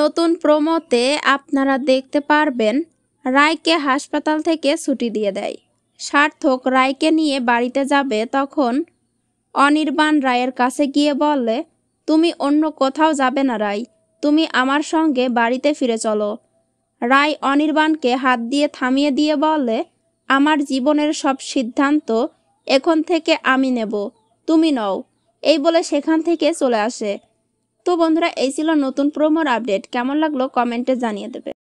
নতুন প্রমোতে আপনারা দেখতে পারবেন রায়কে হাসপাতাল থেকে ছুটি দিয়ে দেয় সার্থক রায়কে নিয়ে বাড়িতে যাবে তখন অনির্বাণ রায়ের কাছে গিয়ে বলে তুমি অন্য কোথাও যাবে না রায় তুমি আমার সঙ্গে বাড়িতে ফিরে চলো রায় অনির্বাণকে হাত দিয়ে থামিয়ে দিয়ে বলে আমার জীবনের সব সিদ্ধান্ত এখন থেকে আমি নেব তুমি নও এই বলে সেখান থেকে চলে আসে তো বন্ধুরা এই ছিল নতুন প্রোমোর আপডেট কেমন লাগলো কমেন্টে জানিয়ে দেবে